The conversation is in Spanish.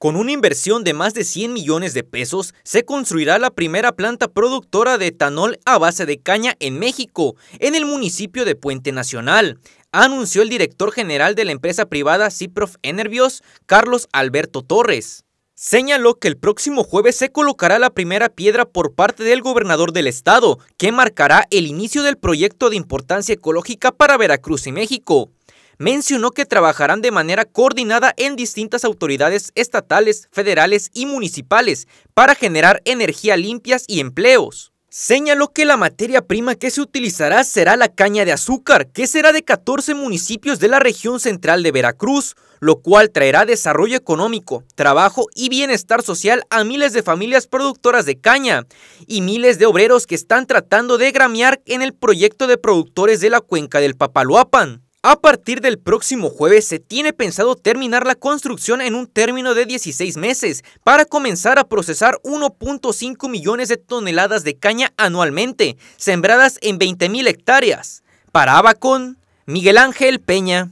Con una inversión de más de 100 millones de pesos, se construirá la primera planta productora de etanol a base de caña en México, en el municipio de Puente Nacional, anunció el director general de la empresa privada Ciprof Enervios, Carlos Alberto Torres. Señaló que el próximo jueves se colocará la primera piedra por parte del gobernador del estado, que marcará el inicio del proyecto de importancia ecológica para Veracruz y México mencionó que trabajarán de manera coordinada en distintas autoridades estatales, federales y municipales para generar energía limpias y empleos. Señaló que la materia prima que se utilizará será la caña de azúcar, que será de 14 municipios de la región central de Veracruz, lo cual traerá desarrollo económico, trabajo y bienestar social a miles de familias productoras de caña y miles de obreros que están tratando de gramear en el proyecto de productores de la cuenca del Papaloapan. A partir del próximo jueves se tiene pensado terminar la construcción en un término de 16 meses para comenzar a procesar 1.5 millones de toneladas de caña anualmente, sembradas en 20.000 hectáreas. Para Abacón, Miguel Ángel Peña.